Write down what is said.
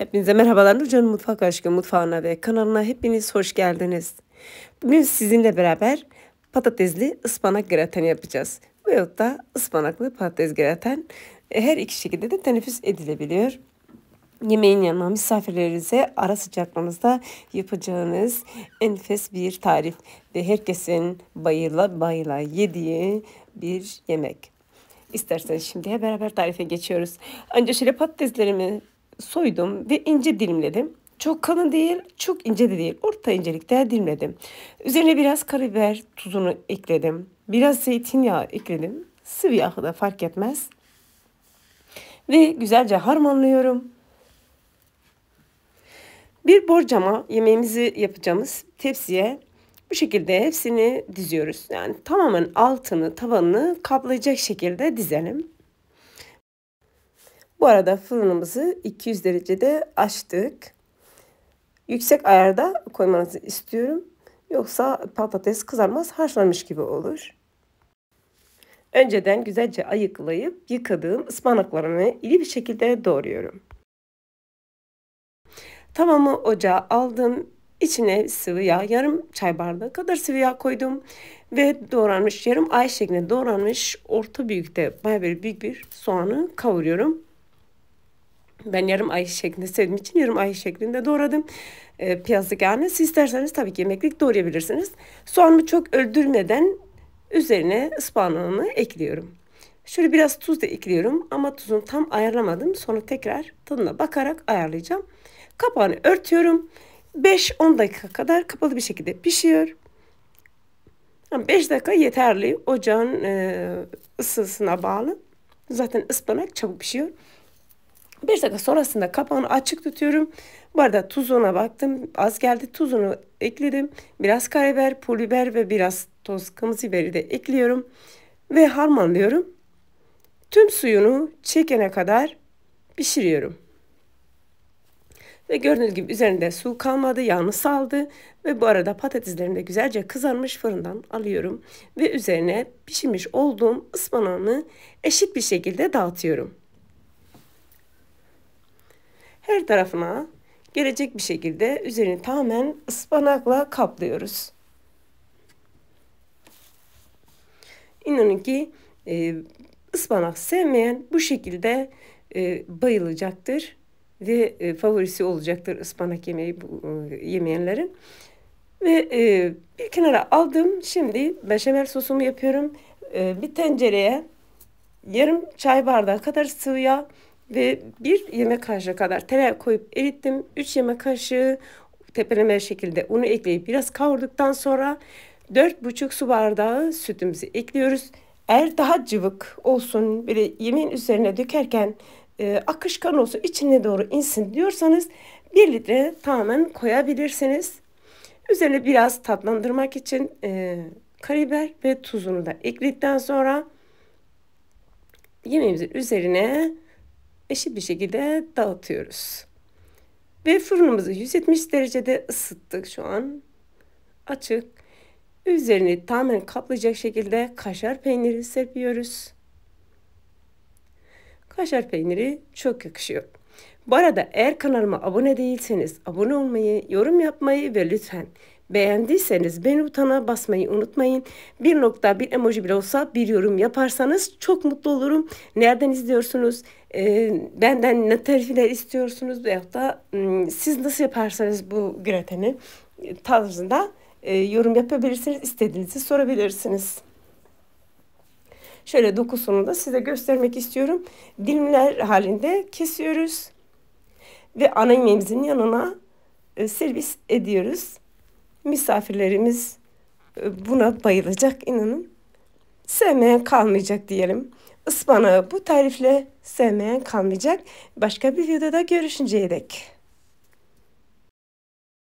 Hepinize merhabalar Nurcan Mutfak Aşkı mutfağına ve kanalına hepiniz hoş geldiniz. Bugün sizinle beraber patatesli ıspanak graten yapacağız. Veyahut da ıspanaklı patates graten e, her iki şekilde de teneffüs edilebiliyor. Yemeğin yanına misafirlerinize ara sıcaklığınızda yapacağınız enfes bir tarif ve herkesin bayıla bayıla yediği bir yemek. İsterseniz şimdiye beraber tarife geçiyoruz. Önce şöyle patateslerimi soydum ve ince dilimledim. Çok kalın değil, çok ince de değil. Orta incelikte dilimledim. Üzerine biraz karabiber tuzunu ekledim. Biraz zeytinyağı ekledim. Sıvı yağı da fark etmez. Ve güzelce harmanlıyorum. Bir borcama yemeğimizi yapacağımız tepsiye bu şekilde hepsini diziyoruz. Yani tamamen altını, tavanını kaplayacak şekilde dizelim. Bu arada fırınımızı 200 derecede açtık. Yüksek ayarda koymanızı istiyorum. Yoksa patates kızarmaz haşlanmış gibi olur. Önceden güzelce ayıklayıp yıkadığım ıspanaklarımı iri bir şekilde doğruyorum. Tavamı ocağa aldım. İçine sıvı yağ, yarım çay bardağı kadar sıvı yağ koydum. Ve doğranmış, yarım ay şeklinde doğranmış orta büyükte baya böyle büyük bir soğanı kavuruyorum. Ben yarım ay şeklinde sevdiğim için yarım ay şeklinde doğradım e, piyazlık yani. Siz isterseniz tabii ki yemeklik doğrayabilirsiniz. Soğanı çok öldürmeden üzerine ıspanağımı ekliyorum. Şöyle biraz tuz da ekliyorum ama tuzunu tam ayarlamadım. Sonra tekrar tadına bakarak ayarlayacağım. Kapağını örtüyorum. 5-10 dakika kadar kapalı bir şekilde pişiyor. 5 dakika yeterli. Ocağın e, ısısına bağlı. Zaten ıspanak çabuk pişiyor. Bir dakika sonrasında kapağını açık tutuyorum. Bu arada tuzuna baktım. Az geldi tuzunu ekledim. Biraz karabiber, pul biber ve biraz toz kırmızı biberi de ekliyorum. Ve harmanlıyorum. Tüm suyunu çekene kadar pişiriyorum. Ve gördüğünüz gibi üzerinde su kalmadı, yağını saldı. Ve bu arada patateslerim de güzelce kızarmış fırından alıyorum. Ve üzerine pişirmiş olduğum ıspanağını eşit bir şekilde dağıtıyorum her tarafına gelecek bir şekilde üzerini tamamen ıspanakla kaplıyoruz. İnanın ki e, ıspanak sevmeyen bu şekilde e, bayılacaktır ve e, favorisi olacaktır ıspanak yemeği bu, e, yemeyenlerin. Ve e, bir kenara aldım. Şimdi beşamel sosumu yapıyorum. E, bir tencereye yarım çay bardağı kadar sıvı yağ ve bir yemek kaşığı kadar tereyağı koyup erittim. Üç yemek kaşığı tepeleme şekilde unu ekleyip biraz kavurduktan sonra dört buçuk su bardağı sütümüzü ekliyoruz. Eğer daha cıvık olsun böyle yemeğin üzerine dökerken e, akışkan olsun içine doğru insin diyorsanız bir litre tamamen koyabilirsiniz. Üzerine biraz tatlandırmak için e, karabiber ve tuzunu da ekledikten sonra yemeğimizin üzerine eşit bir şekilde dağıtıyoruz. Ve fırınımızı 170 derecede ısıttık şu an. Açık. Üzerini tamamen kaplayacak şekilde kaşar peyniri serpiyoruz. Kaşar peyniri çok yakışıyor. Bu arada eğer kanalıma abone değilseniz abone olmayı, yorum yapmayı ve lütfen Beğendiyseniz beni butona basmayı unutmayın. Bir nokta bir emoji bile olsa bir yorum yaparsanız çok mutlu olurum. Nereden izliyorsunuz? E, benden ne tarifler istiyorsunuz? Veyahut da e, siz nasıl yaparsanız bu grateni e, tarzında e, yorum yapabilirsiniz. istediğinizi sorabilirsiniz. Şöyle dokusunu da size göstermek istiyorum. Dilimler halinde kesiyoruz. Ve ana yemeğimizin yanına e, servis ediyoruz misafirlerimiz e, buna bayılacak inanın. Sevmeyen kalmayacak diyelim. Ispanağı bu tarifle sevmeyen kalmayacak. Başka bir videoda görüşünceye dek.